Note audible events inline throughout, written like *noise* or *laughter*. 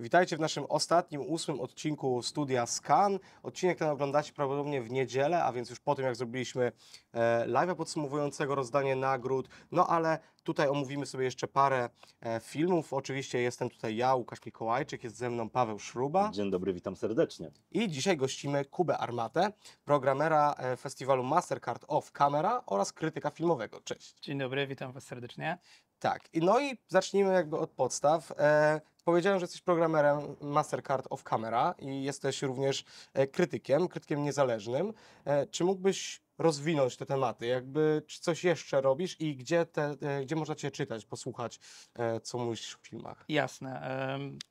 Witajcie w naszym ostatnim, ósmym odcinku studia Scan. Odcinek ten oglądacie prawdopodobnie w niedzielę, a więc już po tym, jak zrobiliśmy e, live'a podsumowującego rozdanie nagród. No ale tutaj omówimy sobie jeszcze parę e, filmów. Oczywiście jestem tutaj ja, Łukasz Mikołajczyk, jest ze mną Paweł Szruba. Dzień dobry, witam serdecznie. I dzisiaj gościmy Kubę Armatę, programera e, festiwalu Mastercard Off Camera oraz krytyka filmowego. Cześć. Dzień dobry, witam Was serdecznie. Tak, I no i zacznijmy jakby od podstaw. E, powiedziałem, że jesteś programerem Mastercard of Camera i jesteś również e, krytykiem, krytykiem niezależnym. E, czy mógłbyś rozwinąć te tematy? Jakby czy coś jeszcze robisz i gdzie, te, e, gdzie można Cię czytać, posłuchać, e, co mówisz w filmach? Jasne.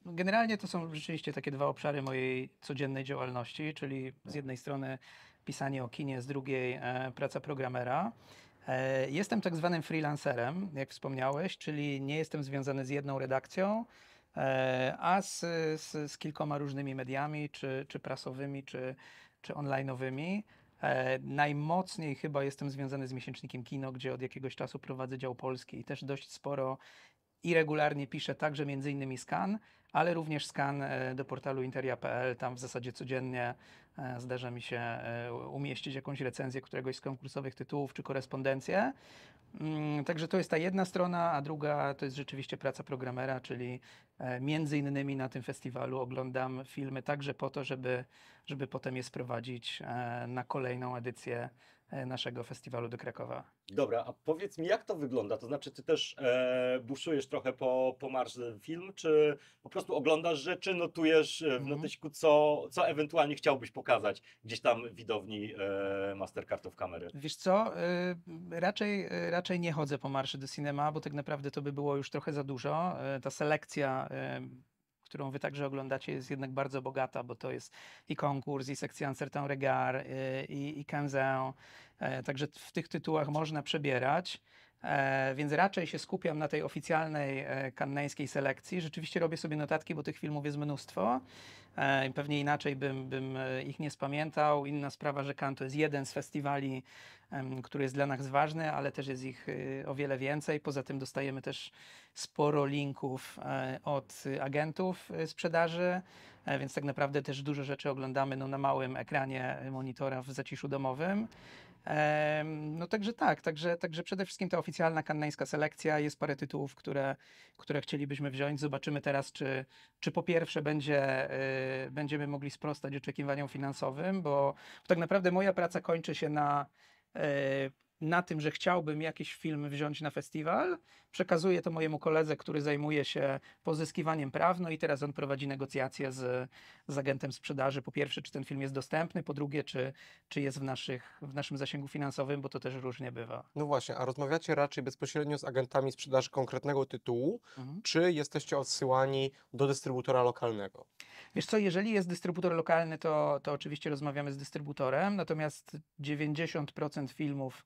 Generalnie to są rzeczywiście takie dwa obszary mojej codziennej działalności, czyli z jednej strony pisanie o kinie, z drugiej e, praca programera. E, jestem tak zwanym freelancerem, jak wspomniałeś, czyli nie jestem związany z jedną redakcją, e, a z, z, z kilkoma różnymi mediami, czy, czy prasowymi, czy, czy onlineowymi. E, najmocniej chyba jestem związany z miesięcznikiem Kino, gdzie od jakiegoś czasu prowadzę dział polski i też dość sporo i regularnie piszę także między innymi skan, ale również skan e, do portalu interia.pl. Tam w zasadzie codziennie e, zdarza mi się e, umieścić jakąś recenzję któregoś z konkursowych tytułów czy korespondencję. Mm, także to jest ta jedna strona, a druga to jest rzeczywiście praca programera, czyli między innymi na tym festiwalu oglądam filmy także po to, żeby, żeby potem je sprowadzić na kolejną edycję E, naszego festiwalu do Krakowa. Dobra, a powiedz mi, jak to wygląda? To znaczy, ty też e, buszujesz trochę po, po marsz film, czy po prostu oglądasz rzeczy, notujesz e, w mhm. notyśku, co, co ewentualnie chciałbyś pokazać gdzieś tam widowni e, Mastercardów kamery? Wiesz co, e, raczej, e, raczej nie chodzę po marszy do cinema, bo tak naprawdę to by było już trochę za dużo. E, ta selekcja którą wy także oglądacie, jest jednak bardzo bogata, bo to jest i konkurs, i sekcja Ancertain Regard, y, i, i e, Także w tych tytułach można przebierać. E, więc raczej się skupiam na tej oficjalnej e, kanneńskiej selekcji. Rzeczywiście robię sobie notatki, bo tych filmów jest mnóstwo. E, pewnie inaczej bym, bym e, ich nie spamiętał. Inna sprawa, że Kan to jest jeden z festiwali, który jest dla nas ważny, ale też jest ich o wiele więcej. Poza tym dostajemy też sporo linków od agentów sprzedaży, więc tak naprawdę też dużo rzeczy oglądamy no, na małym ekranie monitora w zaciszu domowym. No także tak, także, także przede wszystkim ta oficjalna kannańska selekcja, jest parę tytułów, które, które chcielibyśmy wziąć. Zobaczymy teraz, czy, czy po pierwsze będzie, y, będziemy mogli sprostać oczekiwaniom finansowym, bo tak naprawdę moja praca kończy się na y, na tym, że chciałbym jakiś film wziąć na festiwal. Przekazuję to mojemu koledze, który zajmuje się pozyskiwaniem praw, no i teraz on prowadzi negocjacje z, z agentem sprzedaży. Po pierwsze, czy ten film jest dostępny, po drugie, czy, czy jest w, naszych, w naszym zasięgu finansowym, bo to też różnie bywa. No właśnie, a rozmawiacie raczej bezpośrednio z agentami sprzedaży konkretnego tytułu, mhm. czy jesteście odsyłani do dystrybutora lokalnego? Wiesz co, jeżeli jest dystrybutor lokalny, to, to oczywiście rozmawiamy z dystrybutorem, natomiast 90% filmów,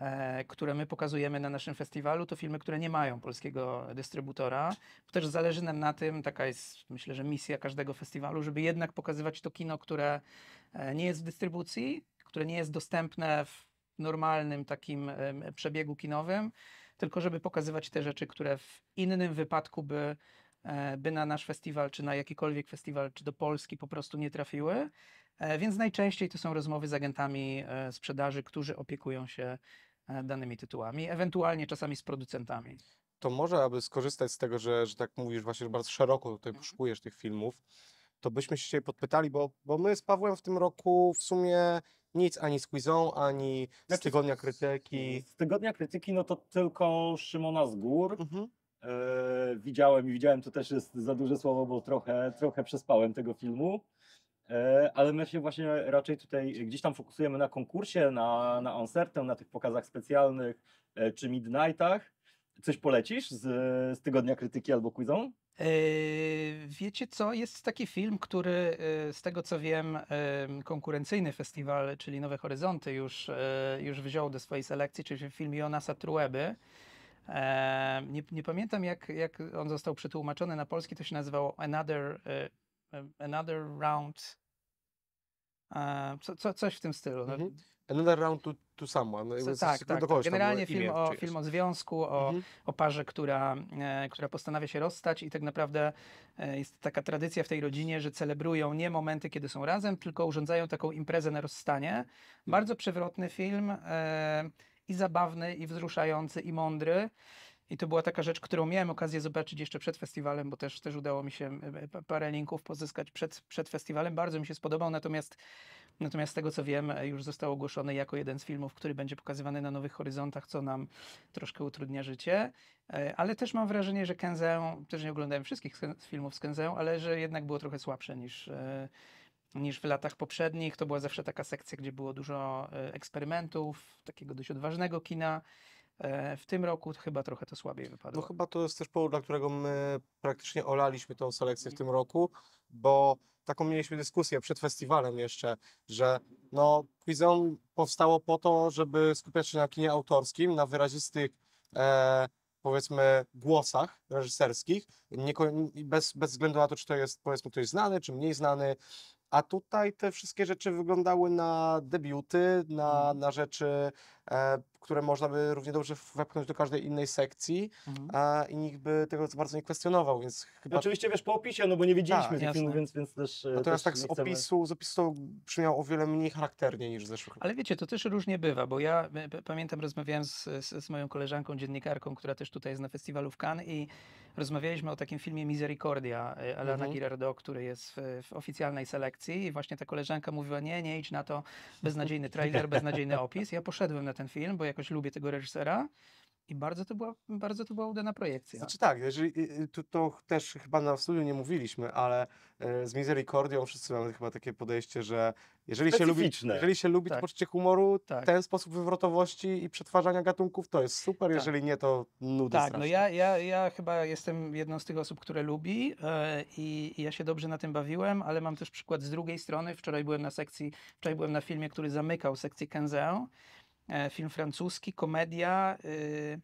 E, które my pokazujemy na naszym festiwalu, to filmy, które nie mają polskiego dystrybutora. Bo też zależy nam na tym, taka jest myślę, że misja każdego festiwalu, żeby jednak pokazywać to kino, które e, nie jest w dystrybucji, które nie jest dostępne w normalnym takim przebiegu kinowym, tylko żeby pokazywać te rzeczy, które w innym wypadku by, e, by na nasz festiwal, czy na jakikolwiek festiwal, czy do Polski po prostu nie trafiły. E, więc najczęściej to są rozmowy z agentami e, sprzedaży, którzy opiekują się e, danymi tytułami, ewentualnie czasami z producentami. To może, aby skorzystać z tego, że, że tak mówisz, właśnie, że bardzo szeroko tutaj mhm. poszukujesz tych filmów, to byśmy się podpytali, bo, bo my z Pawłem w tym roku w sumie nic ani z Quizą, ani z znaczy, Tygodnia Krytyki. Z Tygodnia Krytyki no to tylko Szymona z Gór. Mhm. widziałem i widziałem, to też jest za duże słowo, bo trochę, trochę przespałem tego filmu. E, ale my się właśnie raczej tutaj gdzieś tam fokusujemy na konkursie, na, na onsertę, na tych pokazach specjalnych e, czy midnightach. Coś polecisz z, z tygodnia krytyki albo quizą? E, wiecie co, jest taki film, który z tego co wiem, konkurencyjny festiwal, czyli Nowe Horyzonty już, już wziął do swojej selekcji, czyli film Jonasa Trueby. Nie, nie pamiętam jak, jak on został przetłumaczony na polski, to się nazywało Another Another round. co, co, coś w tym stylu. No. Mhm. Another round to, to someone. tak, tak, tak. No, Generalnie film o, film o związku, o, mhm. o parze, która, e, która postanawia się rozstać i tak naprawdę e, jest taka tradycja w tej rodzinie, że celebrują nie momenty, kiedy są razem, tylko urządzają taką imprezę na rozstanie. Mhm. Bardzo przewrotny film e, i zabawny, i wzruszający, i mądry. I to była taka rzecz, którą miałem okazję zobaczyć jeszcze przed festiwalem, bo też, też udało mi się e, e, parę linków pozyskać przed, przed festiwalem. Bardzo mi się spodobał, natomiast, natomiast z tego co wiem, e, już został ogłoszony jako jeden z filmów, który będzie pokazywany na Nowych Horyzontach, co nam troszkę utrudnia życie. Ale też mam wrażenie, że Kenzę, też nie oglądałem wszystkich filmów z Kenzę, ale że jednak było trochę słabsze niż, niż w latach poprzednich. To była zawsze taka sekcja, gdzie było dużo eksperymentów, takiego dość odważnego kina. E, w tym roku chyba trochę to słabiej no wypadło. No chyba to jest też powód, dla którego my praktycznie olaliśmy tą selekcję w mhm. tym roku, bo taką mieliśmy dyskusję przed festiwalem jeszcze, że no Quizon powstało po to, żeby skupiać się na kinie autorskim, na wyrazistych e, powiedzmy głosach reżyserskich, nie, bez, bez względu na to, czy to jest powiedzmy ktoś znany, czy mniej znany, a tutaj te wszystkie rzeczy wyglądały na debiuty, na, mhm. na rzeczy E, które można by równie dobrze wepchnąć do każdej innej sekcji mhm. i nikt by tego bardzo nie kwestionował, więc chyba... Oczywiście wiesz po opisie, no bo nie widzieliśmy tak, filmu, więc, więc też... E, Natomiast też tak z opisu, z opisu to brzmiało o wiele mniej charakternie niż w zeszłych Ale wiecie, to też różnie bywa, bo ja e, pamiętam rozmawiałem z, z, z, moją koleżanką dziennikarką, która też tutaj jest na festiwalu w Cannes i rozmawialiśmy o takim filmie Misericordia Alana mhm. Girardot, który jest w, w, oficjalnej selekcji i właśnie ta koleżanka mówiła, nie, nie idź na to, beznadziejny trailer, *laughs* beznadziejny opis. Ja poszedłem na ten film, bo jakoś lubię tego reżysera. I bardzo to była, bardzo to była udana projekcja. Znaczy tak, jeżeli, y, y, to, to też chyba na studiu nie mówiliśmy, ale y, z Misericordią wszyscy mamy chyba takie podejście, że jeżeli się lubi, jeżeli się lubi tak. poczucie humoru, tak. ten sposób wywrotowości i przetwarzania gatunków to jest super, tak. jeżeli nie to nuda Tak, no ja, ja, ja chyba jestem jedną z tych osób, które lubi yy, i ja się dobrze na tym bawiłem, ale mam też przykład z drugiej strony. Wczoraj byłem na sekcji, wczoraj byłem na filmie, który zamykał sekcję Kenzę E, film francuski, komedia. Y,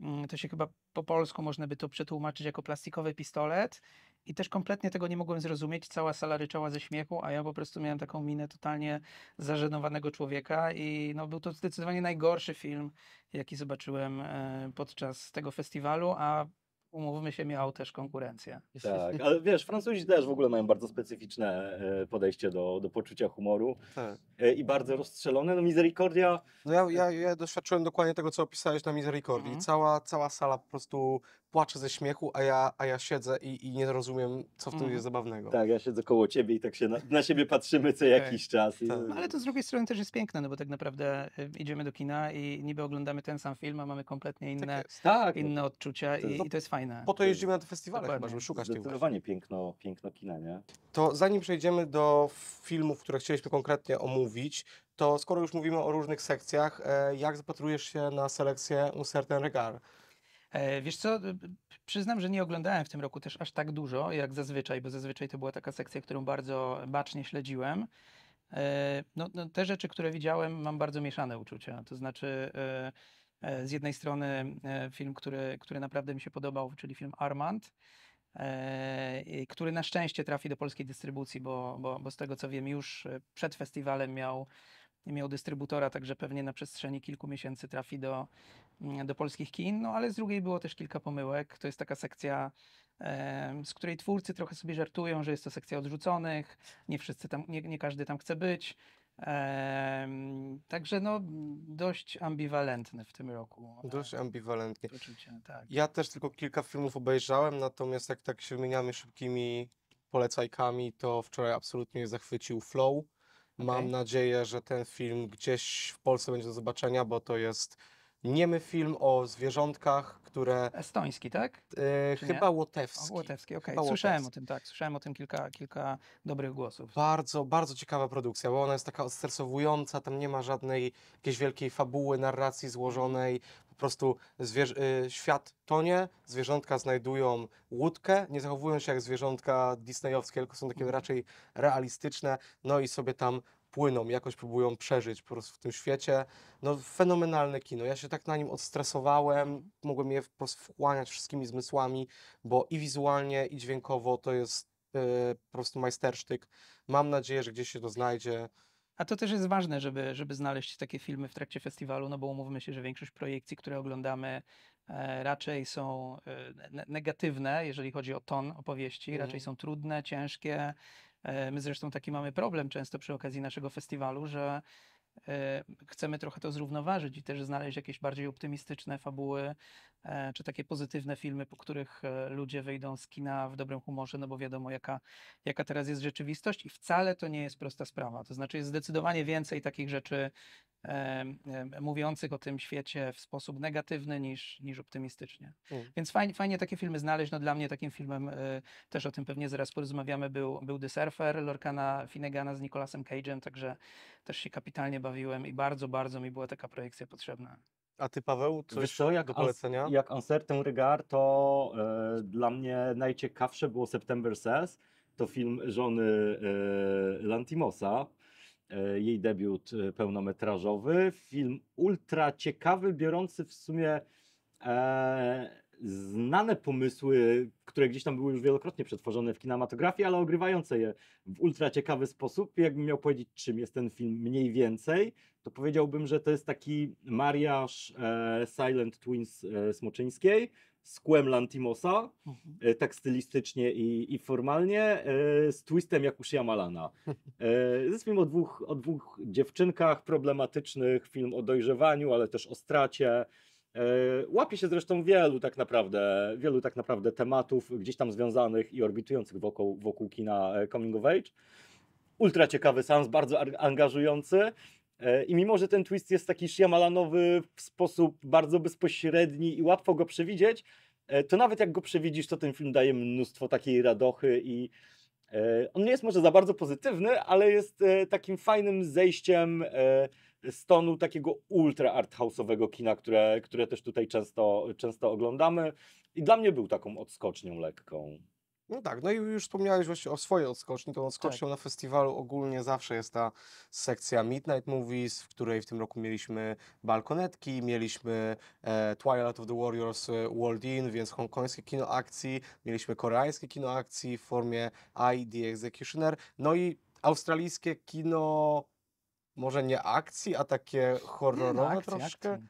mm, to się chyba po polsku można by to przetłumaczyć jako plastikowy pistolet. I też kompletnie tego nie mogłem zrozumieć. Cała sala ryczała ze śmiechu, a ja po prostu miałem taką minę totalnie zażenowanego człowieka. I no, był to zdecydowanie najgorszy film, jaki zobaczyłem e, podczas tego festiwalu, a umówmy się, miał też konkurencję. Tak, ale wiesz, Francuzi też w ogóle mają bardzo specyficzne e, podejście do, do poczucia humoru. Tak. E, i bardzo rozstrzelone. No Misericordia... No ja, ja, e, ja doświadczyłem dokładnie tego, co opisałeś na Misericordii. Mhm. Cała, cała sala po prostu płacze ze śmiechu, a ja, a ja siedzę i, i nie rozumiem, co w tym mhm. jest zabawnego. Tak, ja siedzę koło ciebie i tak się na, na siebie patrzymy co jakiś czas. I... Tak. No, ale to z drugiej strony też jest piękne, no bo tak naprawdę e, idziemy do kina i niby oglądamy ten sam film, a mamy kompletnie tak inne, tak tak, inne odczucia to, i, to, i, to jest fajne. Po to jeździmy na te festiwale chyba, żeby szukać tych Zdecydowanie piękno, piękno kina, nie? To zanim przejdziemy do filmów, które chcieliśmy konkretnie omówić, mówić, to skoro już mówimy o różnych sekcjach, e, jak zapatrujesz się na selekcję Un Certain Regard? E, wiesz co, przyznam, że nie oglądałem w tym roku też aż tak dużo jak zazwyczaj, bo zazwyczaj to była taka sekcja, którą bardzo bacznie śledziłem. E, no, no te rzeczy, które widziałem, mam bardzo mieszane uczucia. To znaczy, z jednej strony film, który, który naprawdę mi się podobał, czyli film Armand E, który na szczęście trafi do polskiej dystrybucji, bo, bo, bo z tego co wiem już e, przed festiwalem miał miał dystrybutora, także pewnie na przestrzeni kilku miesięcy trafi do, mm, do polskich kin, no ale z drugiej było też kilka pomyłek. To jest taka sekcja, e, z której twórcy trochę sobie żartują, że jest to sekcja odrzuconych, nie wszyscy tam, nie, nie każdy tam chce być, także no, dość ambiwalentny w tym roku. Dość ambiwalentny. tak. Ja też tylko kilka filmów obejrzałem, natomiast jak tak się wymieniamy szybkimi polecajkami, to wczoraj absolutnie zachwycił Flow. Okay. Mam nadzieję, że ten film gdzieś w Polsce będzie do zobaczenia, bo to jest niemy film o zwierzątkach, które... Estoński, tak? Yy, chyba nie? łotewski. O, łotewski, okej. Okay. Słyszałem łotewski. o tym, tak. Słyszałem o tym kilka, kilka dobrych głosów. Bardzo, bardzo ciekawa produkcja, bo ona jest taka odstresowująca, tam nie ma żadnej jakiejś wielkiej fabuły, narracji złożonej. Po prostu zwierzę, yy, świat tonie, zwierzątka znajdują łódkę, nie zachowują się jak zwierzątka disneyowskie, tylko są takie mhm. raczej realistyczne, no i sobie tam płyną, jakoś próbują przeżyć po prostu w tym świecie. No fenomenalne kino. Ja się tak na nim odstresowałem, mhm. mogłem je po prostu wchłaniać wszystkimi zmysłami, bo i wizualnie, i dźwiękowo to jest yy, po prostu majstersztyk. Mam nadzieję, że gdzieś się to znajdzie. A to też jest ważne, żeby, żeby znaleźć takie filmy w trakcie festiwalu, no bo umówmy się, że większość projekcji, które oglądamy, e, raczej są e, negatywne, jeżeli chodzi o ton opowieści, mm. raczej mhm. są trudne, ciężkie, E, my zresztą taki mamy problem często przy okazji naszego festiwalu, że e, chcemy trochę to zrównoważyć i też znaleźć jakieś bardziej optymistyczne fabuły E, czy takie pozytywne filmy, po których e, ludzie wyjdą z kina w dobrym humorze, no bo wiadomo, jaka, jaka teraz jest rzeczywistość i wcale to nie jest prosta sprawa. To znaczy, jest zdecydowanie więcej takich rzeczy mówiących o tym świecie w sposób negatywny niż, niż optymistycznie. Mm. Więc fajnie, fajnie takie filmy znaleźć. No dla mnie takim filmem, e, też o tym pewnie zaraz porozmawiamy, był, był The Surfer Lorcana Finnegana z Nicolasem Cage'em, także też się kapitalnie bawiłem i bardzo, bardzo mi była taka projekcja potrzebna. A ty Paweł, coś Wiesz co, jak do polecenia? As, jak Uncertain Regard to e, dla mnie najciekawsze było September Says, to film żony e, Lantimosa, e, jej debiut e, pełnometrażowy, film ultra ciekawy, biorący w sumie e, znane pomysły, które gdzieś tam były już wielokrotnie przetworzone w kinematografii, ale ogrywające je w ultra ciekawy sposób. Jakbym miał powiedzieć, czym jest ten film mniej więcej, to powiedziałbym, że to jest taki mariaż e, Silent Twins e, Smoczyńskiej z Kłem Lantimosa, mhm. e, tak stylistycznie i, i formalnie, e, z twistem jak u Shyamalana. E, jest film o dwóch, o dwóch dziewczynkach problematycznych, film o dojrzewaniu, ale też o stracie E, łapie się zresztą wielu tak naprawdę, wielu tak naprawdę tematów gdzieś tam związanych i orbitujących wokół, wokół kina e, coming of age. Ultra ciekawy sens, bardzo angażujący. E, I mimo, że ten twist jest taki szyjamalanowy w sposób bardzo bezpośredni i łatwo go przewidzieć, to nawet jak go przewidzisz, to ten film daje mnóstwo takiej radochy i on nie jest może za bardzo pozytywny, ale jest takim fajnym zejściem z tonu takiego ultra art house'owego kina, które, które też tutaj często, często oglądamy. I dla mnie był taką odskocznią lekką. No tak, no i już wspomniałeś właśnie o swojej odskoczni. Tą odskocznią tak. na festiwalu ogólnie zawsze jest ta sekcja Midnight Movies, w której w tym roku mieliśmy balkonetki, mieliśmy e, Twilight of the Warriors e, World In, więc hongkońskie kino akcji, mieliśmy koreańskie kino akcji w formie I, The Executioner, no i australijskie kino może nie akcji, a takie no, horrorowe no, akcji, troszkę? Akcji.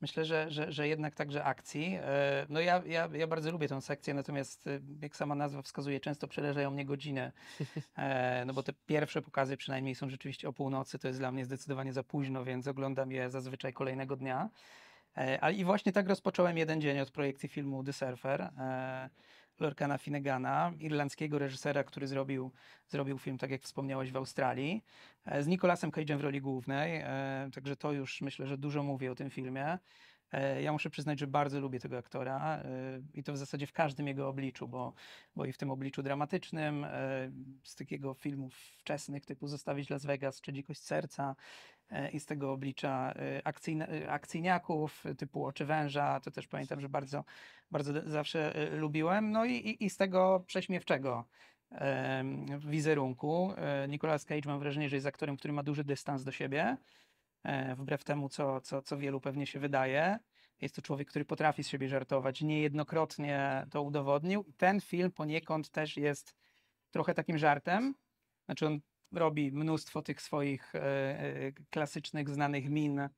Myślę, że, że, że jednak także akcji. E, no ja, ja, ja bardzo lubię tę sekcję, natomiast e, jak sama nazwa wskazuje, często przeleżają mnie godziny. *laughs* E, no bo te pierwsze pokazy przynajmniej są rzeczywiście o północy, to jest dla mnie zdecydowanie za późno, więc oglądam je zazwyczaj kolejnego dnia. Ale i właśnie tak rozpocząłem jeden dzień od projekcji filmu The Surfer. Lorcana Finnegana, irlandzkiego reżysera, który zrobił, zrobił film, tak jak wspomniałeś, w Australii, e, z Nicolasem Cage'em w roli głównej, e, także to już myślę, że dużo mówię o tym filmie. E, ja muszę przyznać, że bardzo lubię tego aktora e, i to w zasadzie w każdym jego obliczu, bo, bo i w tym obliczu dramatycznym, e, z takiego filmów wczesnych typu Zostawić Las Vegas czy Dzikość Serca, i z tego oblicza akcyjna, akcyjniaków typu Oczy Węża, to też pamiętam, że bardzo, bardzo zawsze lubiłem, no i, i, i z tego prześmiewczego wizerunku. Nicolas Cage mam wrażenie, że jest aktorem, który ma duży dystans do siebie E, wbrew temu, co, co, co wielu pewnie się wydaje. Jest to człowiek, który potrafi z siebie żartować, niejednokrotnie to udowodnił. Ten film poniekąd też jest trochę takim żartem. Znaczy on robi mnóstwo tych swoich e, e, klasycznych, znanych min,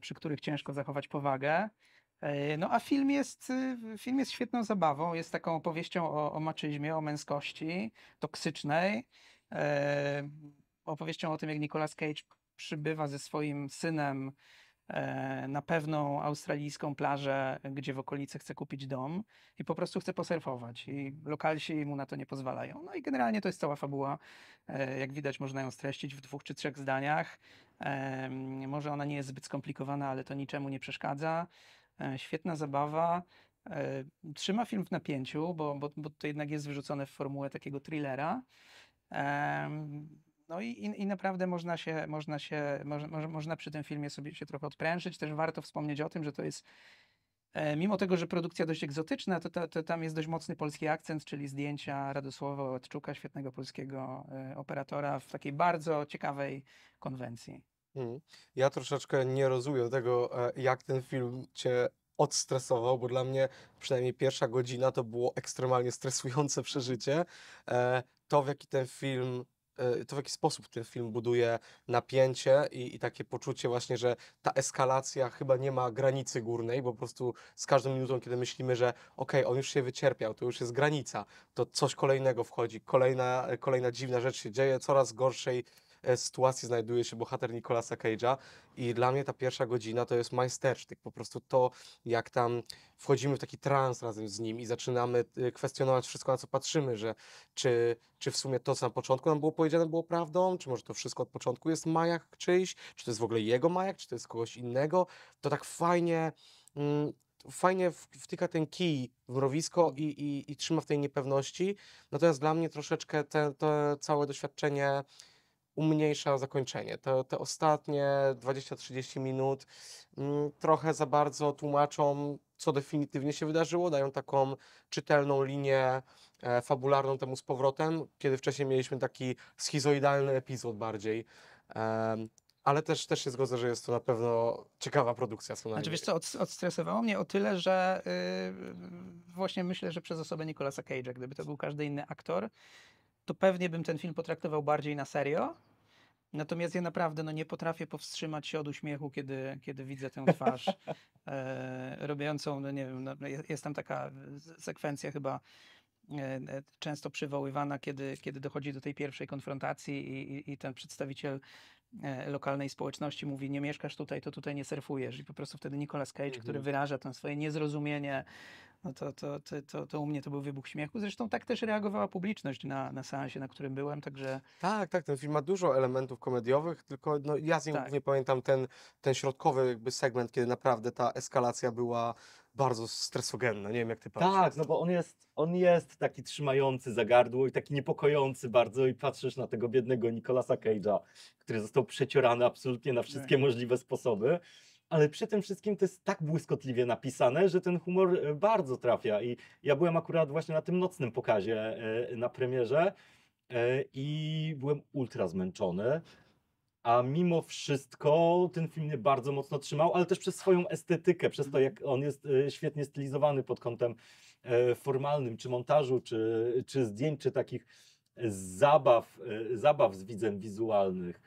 przy których ciężko zachować powagę. No a film jest, film jest świetną zabawą, jest taką opowieścią o, o maczyzmie, o męskości toksycznej, opowieścią o tym, jak Nicolas Cage przybywa ze swoim synem e, na pewną australijską plażę, gdzie w okolicy chce kupić dom i po prostu chce posurfować i lokalsi mu na to nie pozwalają. No i generalnie to jest cała fabuła. E, jak widać można ją streścić w dwóch czy trzech zdaniach. E, może ona nie jest zbyt skomplikowana, ale to niczemu nie przeszkadza. Świetna zabawa. Trzyma film w napięciu, bo, bo, bo to jednak jest wyrzucone w formułę takiego thrillera. No i, i, i, naprawdę można się, można się, można, można przy tym filmie sobie się trochę odprężyć. Też warto wspomnieć o tym, że to jest e, Mimo tego, że produkcja dość egzotyczna, to, to, to, tam jest dość mocny polski akcent, czyli zdjęcia Radosława Łatczuka, świetnego polskiego e, operatora, w takiej bardzo ciekawej konwencji. Mhm. Ja troszeczkę nie rozumiem tego, e, jak ten film cię odstresował, bo dla mnie przynajmniej pierwsza godzina to było ekstremalnie stresujące przeżycie. To, w jaki ten film E, to w jaki sposób ten film buduje napięcie i, i, takie poczucie właśnie, że ta eskalacja chyba nie ma granicy górnej, bo po prostu z każdą minutą, kiedy myślimy, że okej, okay, on już się wycierpiał, to już jest granica, to coś kolejnego wchodzi, kolejna, kolejna dziwna rzecz się dzieje, coraz gorszej E, sytuacji znajduje się bohater Nicolasa Cage'a i dla mnie ta pierwsza godzina to jest majstersztyk, po prostu to, jak tam wchodzimy w taki trans razem z nim i zaczynamy e, kwestionować wszystko, na co patrzymy, że czy, czy w sumie to, co na początku nam było powiedziane, było prawdą, czy może to wszystko od początku jest majak czyjś, czy to jest w ogóle jego majak, czy to jest kogoś innego, to tak fajnie... Mm, fajnie wtyka ten kij w mrowisko i, i, i, trzyma w tej niepewności. Natomiast dla mnie troszeczkę te, to całe doświadczenie umniejsza zakończenie. Te, te ostatnie 20-30 minut mm, trochę za bardzo tłumaczą, co definitywnie się wydarzyło, dają taką czytelną linię e, fabularną temu z powrotem, kiedy wcześniej mieliśmy taki schizoidalny epizod bardziej. E, ale też, też się zgodzę, że jest to na pewno ciekawa produkcja. Co znaczy wiesz co, od, odstresowało mnie o tyle, że yy, właśnie myślę, że przez osobę Nicolasa Cage'a, gdyby to był każdy inny aktor, to pewnie bym ten film potraktował bardziej na serio. Natomiast ja naprawdę no, nie potrafię powstrzymać się od uśmiechu, kiedy, kiedy widzę tę twarz *laughs* e, robiącą, no nie wiem, no, no jest tam taka sekwencja chyba e, e, często przywoływana, kiedy, kiedy dochodzi do tej pierwszej konfrontacji i, i, i ten przedstawiciel e, lokalnej społeczności mówi, nie mieszkasz tutaj, to tutaj nie surfujesz. I po prostu wtedy Nicolas Cage, który mhm. wyraża tam swoje niezrozumienie no to, to, to, to, to u mnie to był wybuch śmiechu. Zresztą tak też reagowała publiczność na, na seansie, na którym byłem, także... Tak, tak, ten film ma dużo elementów komediowych, tylko no, ja z nim tak. nie pamiętam ten, ten środkowy jakby segment, kiedy naprawdę ta eskalacja była bardzo stresogenna, nie wiem jak ty patrzysz. Tak, no bo on jest, on jest taki trzymający za gardło i taki niepokojący bardzo i patrzysz na tego biednego Nicolasa Cage'a, który został przeciorany absolutnie na wszystkie tak. możliwe sposoby ale przy tym wszystkim to jest tak błyskotliwie napisane, że ten humor e, bardzo trafia. I ja byłem akurat właśnie na tym nocnym pokazie e, na premierze e, i byłem ultra zmęczony. A mimo wszystko ten film mnie bardzo mocno trzymał, ale też przez swoją estetykę, przez to, mhm. jak on jest świetnie stylizowany pod kątem formalnym, czy montażu, czy, czy zdjęć, czy takich zabaw, zabaw z widzem wizualnych.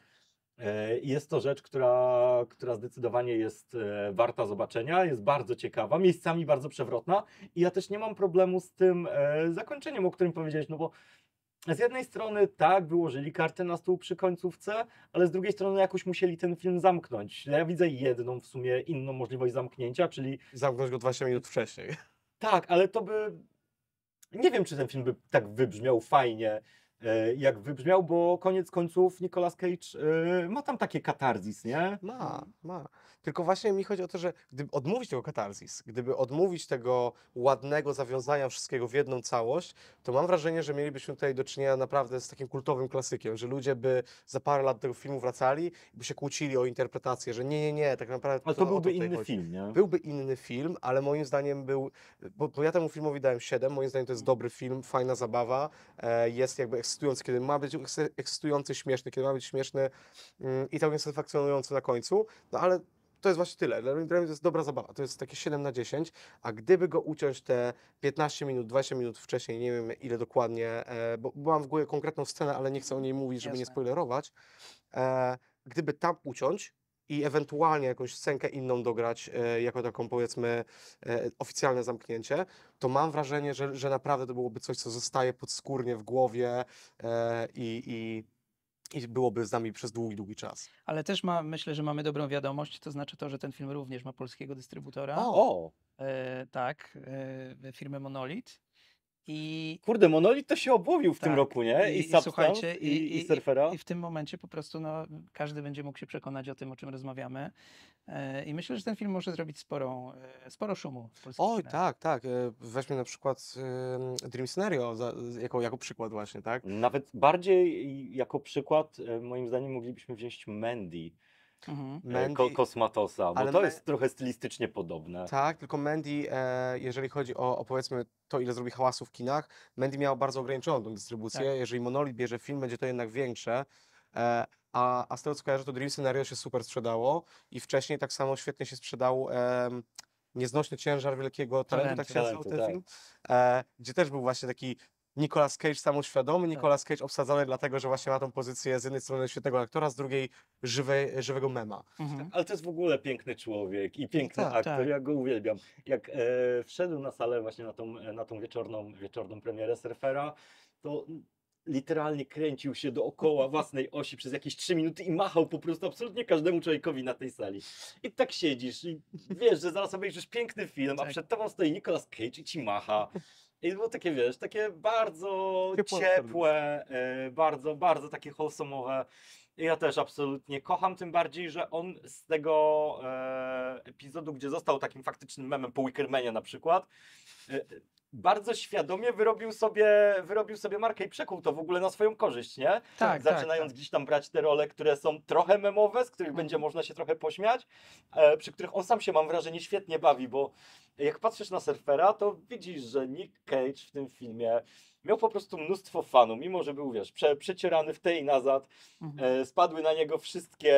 E, jest to rzecz, która, która zdecydowanie jest e, warta zobaczenia, jest bardzo ciekawa, miejscami bardzo przewrotna i ja też nie mam problemu z tym e, zakończeniem, o którym powiedziałeś, no bo z jednej strony tak, wyłożyli kartę na stół przy końcówce, ale z drugiej strony jakoś musieli ten film zamknąć. Ja widzę jedną w sumie inną możliwość zamknięcia, czyli... Zamknąć go 20 minut wcześniej. Tak, ale to by... Nie wiem, czy ten film by tak wybrzmiał fajnie, E, jak wybrzmiał, bo koniec końców Nicolas Cage e, ma tam takie katarzis, nie? Ma, ma. Tylko właśnie mi chodzi o to, że gdyby odmówić tego katarzis, gdyby odmówić tego ładnego zawiązania wszystkiego w jedną całość, to mam wrażenie, że mielibyśmy tutaj do czynienia naprawdę z takim kultowym klasykiem, że ludzie by za parę lat do tego filmu wracali i by się kłócili o interpretację, że nie, nie, nie, tak naprawdę... Ale to, to byłby inny chodzi. film, nie? Byłby inny film, ale moim zdaniem był... Bo, bo ja temu filmowi dałem 7, moim zdaniem to jest dobry film, fajna zabawa, e, jest jakby ekscytujący, kiedy ma być ekscytujący, śmieszny, kiedy ma być śmieszny mm, i całkiem satysfakcjonujący na końcu, no ale to jest właśnie tyle. Dla mnie to jest dobra zabawa. To jest takie 7 na 10, a gdyby go uciąć te 15 minut, 20 minut wcześniej, nie wiem ile dokładnie, e, bo byłam w głowie konkretną scenę, ale nie chcę o niej mówić, żeby Jasne. nie spoilerować. E, gdyby tam uciąć, i ewentualnie jakąś scenkę inną dograć e, jako taką powiedzmy e, oficjalne zamknięcie, to mam wrażenie, że, że naprawdę to byłoby coś, co zostaje podskórnie w głowie e, i, i i byłoby z nami przez długi, długi czas. Ale też ma, myślę, że mamy dobrą wiadomość, to znaczy to, że ten film również ma polskiego dystrybutora. O! o. E, tak, e, firmę Monolith. I kurde, Monolith to się obłowił w tak, tym roku, nie? I, i, i słuchajcie, i, i, i surfera. I, w tym momencie po prostu no, każdy będzie mógł się przekonać o tym, o czym rozmawiamy. E, I myślę, że ten film może zrobić sporą, e, sporo szumu. Oj, tak, tak. E, weźmy na przykład Dream Scenario jako, jako przykład właśnie, tak? Nawet bardziej jako przykład moim zdaniem moglibyśmy wziąć Mandy. Mhm. Mandy... E, ko kosmatosa, bo to jest trochę stylistycznie podobne. Tak, tylko Mandy, e, jeżeli chodzi o, o, powiedzmy to, ile zrobi hałasu w kinach, Mandy miał bardzo ograniczoną tą dystrybucję. Tak. Jeżeli Monolith bierze film, będzie to jednak większe. E, a, a z tego co kojarzę, to Dream Scenario się super sprzedało i wcześniej tak samo świetnie się sprzedał e, Nieznośny ciężar wielkiego talentu, tak się nazywał tak. ten tak. film, e, gdzie też był właśnie taki Nicolas Cage samoświadomy, tak. Nicolas Cage obsadzony dlatego, że właśnie ma tą pozycję z jednej strony świetnego aktora, z drugiej żywej, żywego mema. Mhm. Ale to jest w ogóle piękny człowiek i piękny tak, aktor, tak. ja go uwielbiam. Jak e, na salę właśnie na tą, na tą wieczorną, wieczorną premierę Surfera, to literalnie kręcił się dookoła *laughs* własnej osi przez jakieś trzy minuty i machał po prostu absolutnie każdemu człowiekowi na tej sali. I tak siedzisz i wiesz, że zaraz obejrzysz piękny film, a tak. przed tobą stoi Nicolas Cage i ci macha. I było takie, wiesz, takie bardzo ciepłe, ciepłe bardzo, bardzo takie wholesome'owe. Ja też absolutnie kocham, tym bardziej, że on z tego e, epizodu, gdzie został takim faktycznym memem po Wickermanie na przykład, e, bardzo świadomie wyrobił sobie, wyrobił sobie markę i przekuł to w ogóle na swoją korzyść, nie? Tak, tak, Zaczynając tak, gdzieś tam brać te role, które są trochę memowe, z których będzie można się trochę pośmiać, e, przy których on sam się, mam wrażenie, świetnie bawi, bo jak patrzysz na surfera, to widzisz, że Nick Cage w tym filmie miał po prostu mnóstwo fanów, mimo że był, wiesz, prze, przecierany w tej i nazad, mhm. E, spadły na niego wszystkie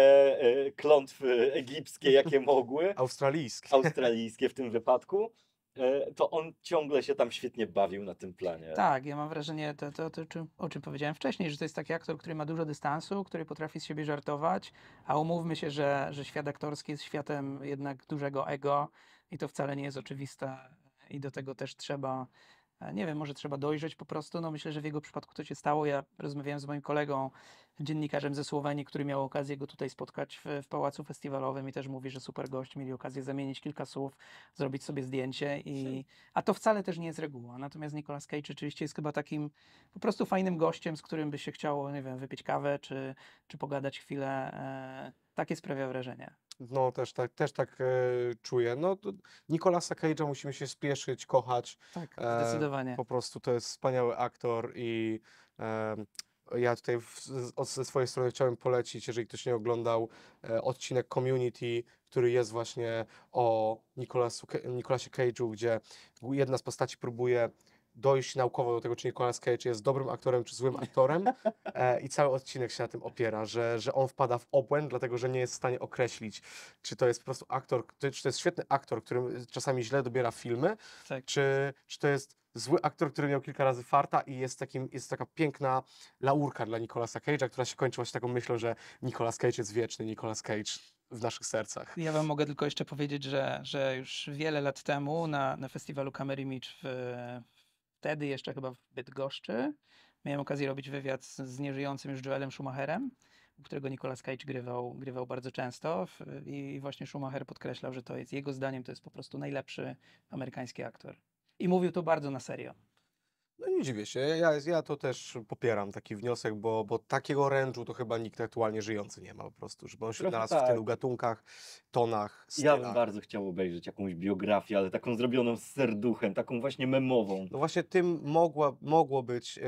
e, klątwy egipskie, jakie *laughs* mogły. Australijskie. Australijskie w tym wypadku E, to on ciągle się tam świetnie bawił na tym planie. Tak, ja mam wrażenie, to, to, to o czym powiedziałem wcześniej, że to jest taki aktor, który ma dużo dystansu, który potrafi z siebie żartować, a umówmy się, że, że świat aktorski jest światem jednak dużego ego i to wcale nie jest oczywiste i do tego też trzeba nie wiem, może trzeba dojrzeć po prostu. No myślę, że w jego przypadku to się stało. Ja rozmawiałem z moim kolegą, dziennikarzem ze Słowenii, który miał okazję go tutaj spotkać w, w Pałacu Festiwalowym i też mówi, że super gość, mieli okazję zamienić kilka słów, zrobić sobie zdjęcie i... A to wcale też nie jest reguła. Natomiast Nicolas Cage rzeczywiście jest chyba takim po prostu fajnym gościem, z którym by się chciało, nie wiem, wypić kawę czy, czy pogadać chwilę. E, takie sprawia wrażenie. No też tak, też tak e, czuję. No, Nicolasa Cage'a musimy się spieszyć, kochać. Tak, e, zdecydowanie. Po prostu to jest wspaniały aktor i e, ja tutaj w, ze swojej strony chciałem polecić, jeżeli ktoś nie oglądał, e, odcinek Community, który jest właśnie o Nicolasu, Nicolasie Cage'u, gdzie jedna z postaci próbuje dojść naukowo do tego, czy Nicolas Cage jest dobrym aktorem, czy złym aktorem. *laughs* E, I cały odcinek się na tym opiera, że, że on wpada w obłęd, dlatego że nie jest w stanie określić, czy to jest po prostu aktor, czy to jest świetny aktor, który czasami źle dobiera filmy, tak. czy, czy to jest zły aktor, który miał kilka razy farta i jest, takim, jest taka piękna laurka dla Nicolasa Cage'a, która się kończyła się taką myślą, że Nicolas Cage jest wieczny, Nicolas Cage w naszych sercach. Ja wam mogę tylko jeszcze powiedzieć, że, że już wiele lat temu na, na festiwalu Camerimage Mitch w, wtedy jeszcze chyba w Bydgoszczy. Miałem okazję robić wywiad z, z nieżyjącym już Joelem Schumacherem, którego Nicolas Cage grywał, grywał bardzo często i, i właśnie Schumacher podkreślał, że to jest jego zdaniem to jest po prostu najlepszy amerykański aktor. I mówił to bardzo na serio. No nie dziwię się. Ja, ja to też popieram taki wniosek, bo, bo takiego ręczu to chyba nikt aktualnie żyjący nie ma po prostu, żeby on się znalazł tak. w tylu gatunkach, tonach, Ja bym bardzo chciał obejrzeć jakąś biografię, ale taką zrobioną z serduchem, taką właśnie memową. No właśnie tym mogła, mogło być e,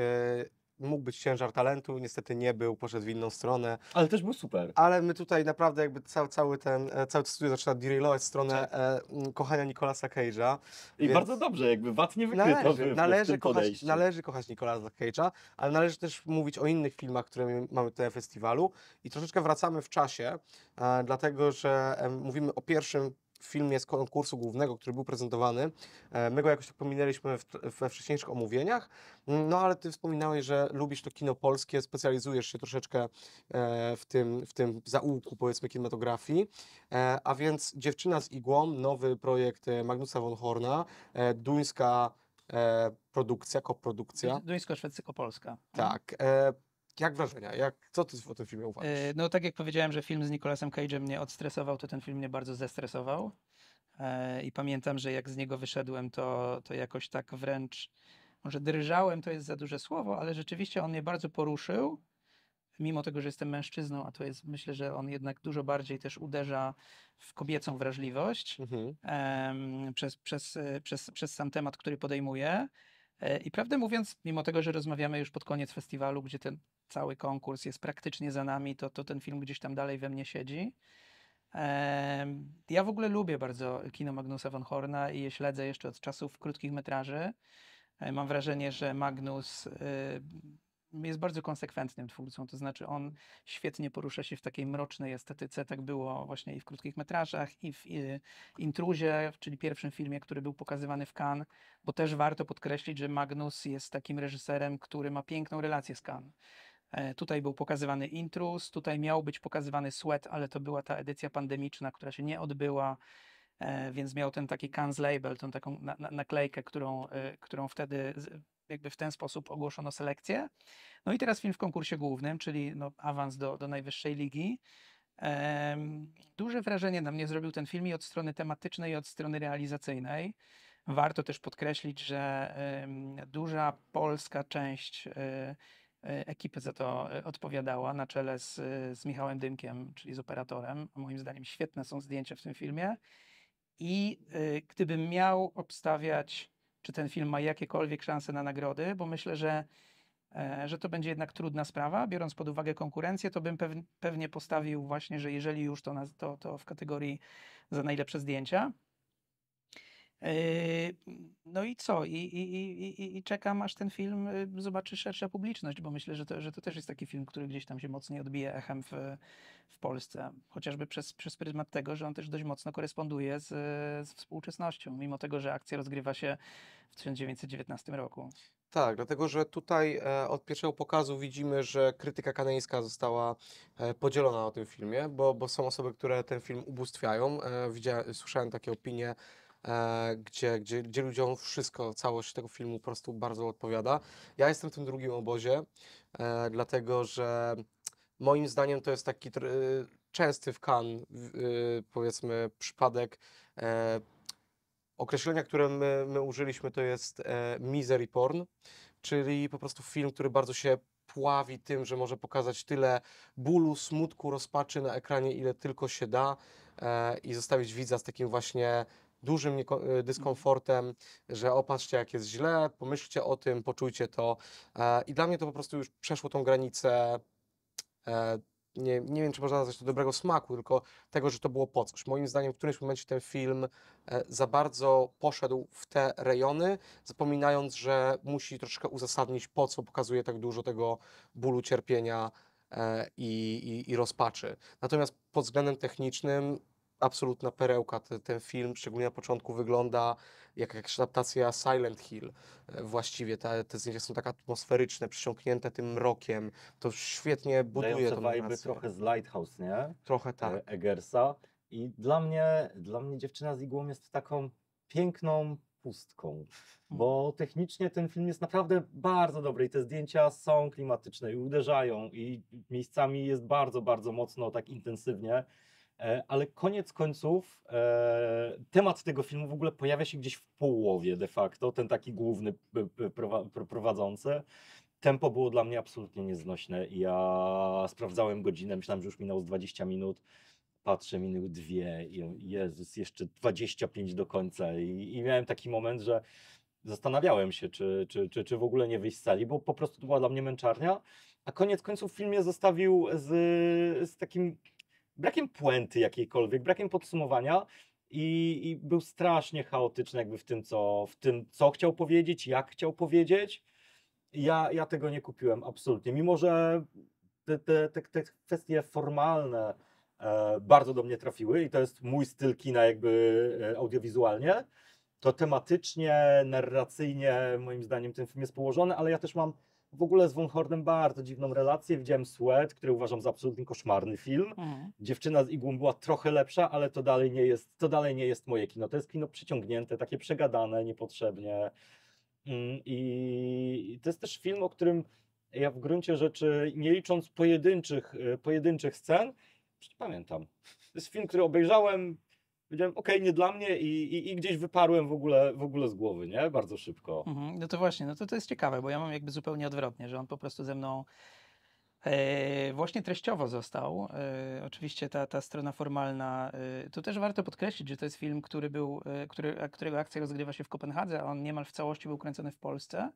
mógł być ciężar talentu, niestety nie był, poszedł w inną stronę. Ale też był super. Ale my tutaj naprawdę jakby cały, cały ten, e, cały studio zaczyna derailować stronę tak. e, kochania Nicolasa Cage'a. I bardzo dobrze, jakby wat nie wykryto należy, w, należy, w kochać, należy kochać Nicolasa Cage'a, ale należy też mówić o innych filmach, które mamy tutaj w festiwalu i troszeczkę wracamy w czasie, e, dlatego, że e, mówimy o pierwszym w filmie z konkursu głównego, który był prezentowany. E, my go jakoś tak pominęliśmy we wcześniejszych omówieniach, mm, no ale ty wspominałeś, że lubisz to kino polskie, specjalizujesz się troszeczkę e, w tym, w tym zaułku, powiedzmy, kinematografii. E, a więc Dziewczyna z igłą, nowy projekt Magnusa von Horna, duńska produkcja, koprodukcja. duńsko szwedzko polska mhm. Tak. Jak wrażenia? Jak, co ty o tym filmie uważasz? E, no tak jak powiedziałem, że film z Nicolasem Cage'em mnie odstresował, to ten film mnie bardzo zestresował. E, I pamiętam, że jak z niego wyszedłem, to, to jakoś tak wręcz, może drżałem to jest za duże słowo, ale rzeczywiście on mnie bardzo poruszył. Mimo tego, że jestem mężczyzną, a to jest, myślę, że on jednak dużo bardziej też uderza w kobiecą wrażliwość mhm. przez, przez, e, przez, przez sam temat, który podejmuje. E, I prawdę mówiąc, mimo tego, że rozmawiamy już pod koniec festiwalu, gdzie ten cały konkurs jest praktycznie za nami, to, to ten film gdzieś tam dalej we mnie siedzi. Ja w ogóle lubię bardzo kino Magnusa von Horna i je śledzę jeszcze od czasów krótkich metraży. E, mam wrażenie, że Magnus y, jest bardzo konsekwentnym twórcą, to znaczy on świetnie porusza się w takiej mrocznej estetyce, tak było właśnie i w krótkich metrażach, i w i, y, Intruzie, czyli pierwszym filmie, który był pokazywany w Cannes, bo też warto podkreślić, że Magnus jest takim reżyserem, który ma piękną relację z Cannes. E, tutaj był pokazywany Intruz, tutaj miał być pokazywany Sweat, ale to była ta edycja pandemiczna, która się nie odbyła e, więc miał ten taki Cannes Label, tą taką na, na, naklejkę, którą, e, którą wtedy jakby w ten sposób ogłoszono selekcję. No i teraz film w konkursie głównym, czyli no, awans do, do najwyższej ligi. Ehm, duże wrażenie na mnie zrobił ten film i od strony tematycznej, i od strony realizacyjnej. Warto też podkreślić, że duża polska część y, ekipy za to e, odpowiadała na czele z, z Michałem Dymkiem, czyli z operatorem. Moim zdaniem świetne są zdjęcia w tym filmie. I y, gdybym miał obstawiać czy ten film ma jakiekolwiek szanse na nagrody, bo myślę, że, e, że to będzie jednak trudna sprawa. Biorąc pod uwagę konkurencję, to bym pewnie postawił właśnie, że jeżeli już to, na, to, to w kategorii za najlepsze zdjęcia. Yy, no i co? I, i, i, I czekam, aż ten film y, zobaczy szersza publiczność, bo myślę, że to, że to też jest taki film, który gdzieś tam się mocniej odbije echem w, w Polsce. Chociażby przez, przez pryzmat tego, że on też dość mocno koresponduje z, z współczesnością, mimo tego, że akcja rozgrywa się w 1919 roku. Tak, dlatego że tutaj e, od pierwszego pokazu widzimy, że krytyka kanadyjska została e, podzielona o tym filmie, bo, bo są osoby, które ten film ubóstwiają. E, słyszałem takie opinie E, gdzie, gdzie, gdzie ludziom wszystko, całość tego filmu po prostu bardzo odpowiada. Ja jestem w tym drugim obozie, e, dlatego że moim zdaniem to jest taki częsty w kan, y, powiedzmy, przypadek e, określenia, które my, my użyliśmy, to jest misery porn, czyli po prostu film, który bardzo się pławi tym, że może pokazać tyle bólu, smutku, rozpaczy na ekranie, ile tylko się da i zostawić widza z takim właśnie dużym e, dyskomfortem, że opatrzcie, jak jest źle, pomyślcie o tym, poczujcie to. E, I dla mnie to po prostu już przeszło tą granicę. E, nie, nie wiem, czy można nazwać to dobrego smaku, tylko tego, że to było po coś. Moim zdaniem w którymś momencie ten film za bardzo poszedł w te rejony, zapominając, że musi troszkę uzasadnić, po co pokazuje tak dużo tego bólu, cierpienia i, i, i rozpaczy. Natomiast pod względem technicznym absolutna perełka ten, ten film, szczególnie na początku wygląda jak jakaś adaptacja Silent Hill e, właściwie. Te, te zdjęcia są tak atmosferyczne, przyciągnięte tym mrokiem. To świetnie buduje to vibe trochę z Lighthouse, nie? Trochę e, tak. Egersa I dla mnie, dla mnie dziewczyna z igłą jest taką piękną pustką, bo technicznie ten film jest naprawdę bardzo dobry i te zdjęcia są klimatyczne i uderzają i miejscami jest bardzo, bardzo mocno, tak intensywnie E, ale koniec końców e, temat tego filmu w ogóle pojawia się gdzieś w połowie de facto, ten taki główny prowadzący. Tempo było dla mnie absolutnie nieznośne. Ja sprawdzałem godzinę, myślałem, że już minęło z 20 minut. Patrzę, minęły dwie i Jezus, jeszcze 25 do końca. I, i miałem taki moment, że zastanawiałem się, czy, czy, czy, czy w ogóle nie wyjść z sali, bo po prostu to była dla mnie męczarnia. A koniec końców film mnie zostawił z, z takim brakiem puenty jakiejkolwiek, brakiem podsumowania. I, I, był strasznie chaotyczny jakby w tym, co, w tym, co chciał powiedzieć, jak chciał powiedzieć. Ja, ja tego nie kupiłem absolutnie, mimo że te, te, te, te kwestie formalne e, bardzo do mnie trafiły i to jest mój styl kina jakby e, audiowizualnie, to tematycznie, narracyjnie moim zdaniem ten film jest położony, ale ja też mam w ogóle z Von Hornem bardzo dziwną relację. Widziałem Sweat, który uważam za absolutnie koszmarny film. Mhm. Dziewczyna z igłą była trochę lepsza, ale to dalej, nie jest, to dalej nie jest moje kino. To jest kino przyciągnięte, takie przegadane, niepotrzebnie. Mm, I to jest też film, o którym ja w gruncie rzeczy, nie licząc pojedynczych, y, pojedynczych scen, pamiętam. To jest film, który obejrzałem Powiedziałem, okej, okay, nie dla mnie i, i, i, gdzieś wyparłem w ogóle, w ogóle z głowy, nie? Bardzo szybko. Mhm, no to właśnie, no to, to jest ciekawe, bo ja mam jakby zupełnie odwrotnie, że on po prostu ze mną e, właśnie treściowo został. E, oczywiście ta, ta strona formalna, e, to też warto podkreślić, że to jest film, który był, który, którego akcja rozgrywa się w Kopenhadze, a on niemal w całości był kręcony w Polsce,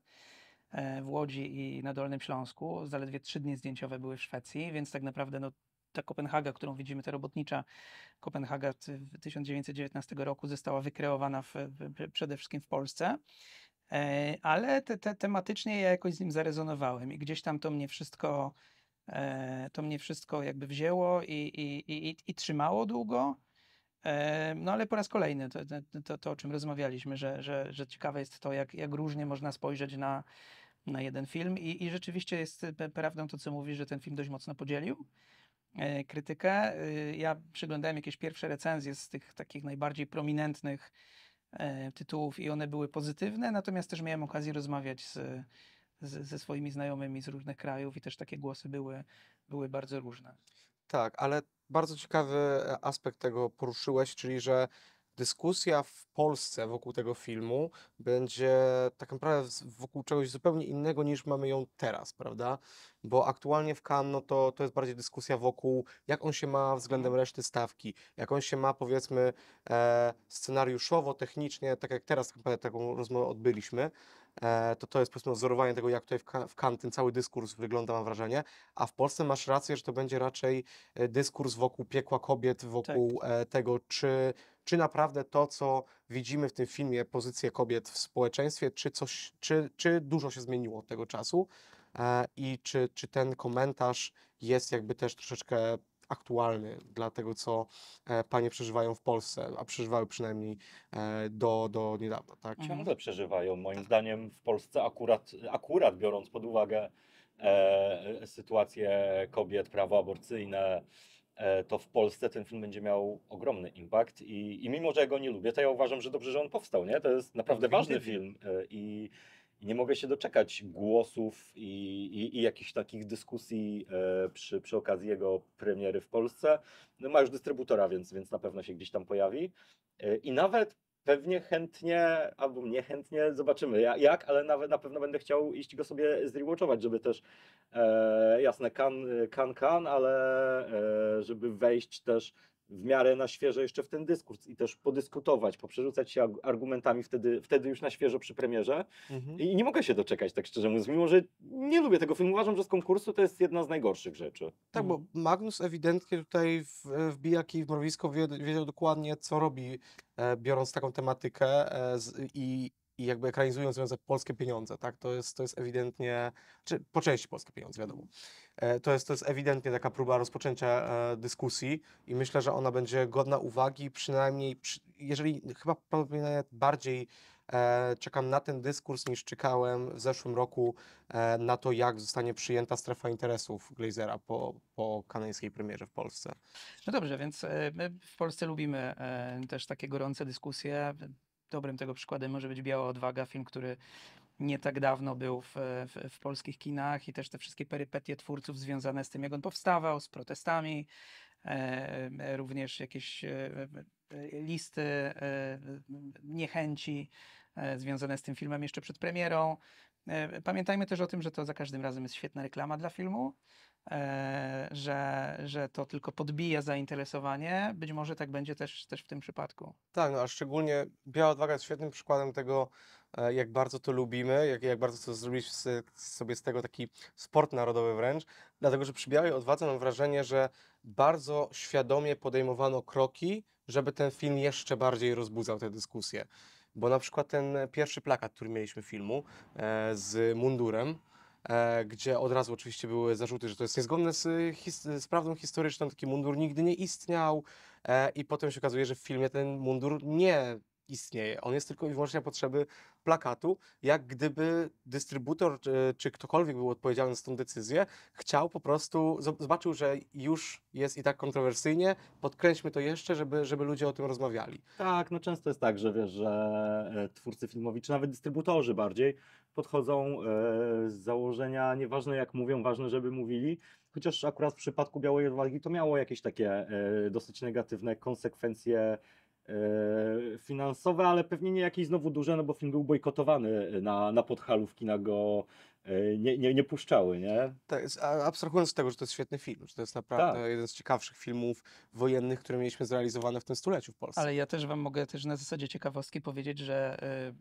w Łodzi i na Dolnym Śląsku. Zaledwie trzy dni zdjęciowe były w Szwecji, więc tak naprawdę no, ta Kopenhaga, którą widzimy, ta robotnicza Kopenhaga 1919 roku została wykreowana w, w, przede wszystkim w Polsce. E, ale te, te, tematycznie ja jakoś z nim zarezonowałem i gdzieś tam to mnie wszystko, e, to mnie wszystko jakby wzięło i, i, i, i trzymało długo. E, no ale po raz kolejny to, to, to o czym rozmawialiśmy, że, że, że ciekawe jest to, jak, jak różnie można spojrzeć na, na jeden film I, i rzeczywiście jest prawdą to, co mówi, że ten film dość mocno podzielił. E, krytykę. E, ja przyglądałem jakieś pierwsze recenzje z tych takich najbardziej prominentnych e, tytułów i one były pozytywne, natomiast też miałem okazję rozmawiać z, z, ze swoimi znajomymi z różnych krajów i też takie głosy były, były bardzo różne. Tak, ale bardzo ciekawy aspekt tego poruszyłeś, czyli że dyskusja w Polsce wokół tego filmu będzie tak naprawdę wokół czegoś zupełnie innego niż mamy ją teraz, prawda? Bo aktualnie w Cannes no to, to jest bardziej dyskusja wokół, jak on się ma względem mhm. reszty stawki, jak on się ma powiedzmy e, scenariuszowo, technicznie, tak jak teraz tak taką rozmowę odbyliśmy, e, to to jest powiedzmy wzorowanie tego, jak tutaj w, w Cannes ten cały dyskurs wygląda, mam wrażenie, a w Polsce masz rację, że to będzie raczej e, dyskurs wokół piekła kobiet, wokół tak. e, tego, czy czy naprawdę to, co widzimy w tym filmie, pozycję kobiet w społeczeństwie, czy, coś, czy, czy dużo się zmieniło od tego czasu e, i czy, czy ten komentarz jest jakby też troszeczkę aktualny dla tego, co e, panie przeżywają w Polsce, a przeżywały przynajmniej e, do, do niedawna. Tak? Ciągle mhm. przeżywają, moim tak. zdaniem, w Polsce akurat, akurat biorąc pod uwagę e, sytuację kobiet, prawo aborcyjne, E, to w Polsce ten film będzie miał ogromny impact i, i mimo, że ja go nie lubię, to ja uważam, że dobrze, że on powstał, nie? To jest naprawdę to ważny film e, i, i, nie mogę się doczekać głosów i, i jakichś takich dyskusji e, przy, przy okazji jego premiery w Polsce. No, ma już dystrybutora, więc, więc na pewno się gdzieś tam pojawi. I nawet pewnie chętnie, albo niechętnie, zobaczymy jak, ale nawet na pewno będę chciał iść go sobie zrewatchować, żeby też, e, jasne, kan, kan, kan, ale e, żeby wejść też w miarę na świeżo jeszcze w ten dyskurs i też podyskutować, poprzerzucać się argumentami wtedy, wtedy już na świeżo przy premierze. Mhm. I nie mogę się doczekać, tak szczerze mówiąc, mimo że nie lubię tego filmu. Uważam, że z konkursu to jest jedna z najgorszych rzeczy. Tak, mhm. bo Magnus ewidentnie tutaj wbija kij w mrowisko, wiedział dokładnie, co robi, e, biorąc taką tematykę e, i, i jakby ekranizując związek polskie pieniądze, tak, to jest, to jest ewidentnie, czy po części polskie pieniądze, wiadomo, mhm. e, to jest, to jest ewidentnie taka próba rozpoczęcia e, dyskusji i myślę, że ona będzie godna uwagi, przynajmniej, jeżeli chyba prawdopodobnie bardziej e, czekam na ten dyskurs niż czekałem w zeszłym roku na to, jak zostanie przyjęta strefa interesów Glazera po, po kanadyjskiej premierze w Polsce. No dobrze, więc my w Polsce lubimy też takie gorące dyskusje dobrym tego przykładem może być Biała Odwaga, film, który nie tak dawno był w, w, w, polskich kinach i też te wszystkie perypetie twórców związane z tym, jak on powstawał, z protestami, e, również jakieś e, e, e listy e, niechęci e, związane z tym filmem jeszcze przed premierą. Pamiętajmy też o tym, że to za każdym razem jest świetna reklama dla filmu, E, że, że to tylko podbija zainteresowanie. Być może tak będzie też, też w tym przypadku. Tak, no a szczególnie Biała Odwaga jest świetnym przykładem tego, e, jak bardzo to lubimy, jak, jak bardzo chcemy zrobić sobie z tego taki sport narodowy wręcz, dlatego że przy Białej Odwadze mam wrażenie, że bardzo świadomie podejmowano kroki, żeby ten film jeszcze bardziej rozbudzał tę dyskusję. Bo na przykład ten pierwszy plakat, który mieliśmy filmu e, z mundurem, E, gdzie od razu oczywiście były zarzuty, że to jest niezgodne z, his z prawdą historyczną, taki mundur nigdy nie istniał e, i potem się okazuje, że w filmie ten mundur nie istnieje. On jest tylko i wyłącznie na potrzeby plakatu, jak gdyby dystrybutor czy, czy ktokolwiek był odpowiedzialny za tą decyzję, chciał po prostu, zobaczył, że już jest i tak kontrowersyjnie, podkręćmy to jeszcze, żeby, żeby ludzie o tym rozmawiali. Tak, no często jest tak, że wiesz, że e, twórcy filmowi, czy nawet dystrybutorzy bardziej, podchodzą e, z założenia, nieważne jak mówią, ważne żeby mówili, chociaż akurat w przypadku Białej Odwagi to miało jakieś takie e, dosyć negatywne konsekwencje E, finansowe, ale pewnie nie jakieś znowu duże, no bo film był bojkotowany e, na, na podchalu w kina go e, nie, nie, nie puszczały, nie? Tak, abstrahując z tego, że to jest świetny film, że to jest naprawdę tak. jeden z ciekawszych filmów wojennych, które mieliśmy zrealizowane w tym stuleciu w Polsce. Ale ja też wam mogę też na zasadzie ciekawostki powiedzieć, że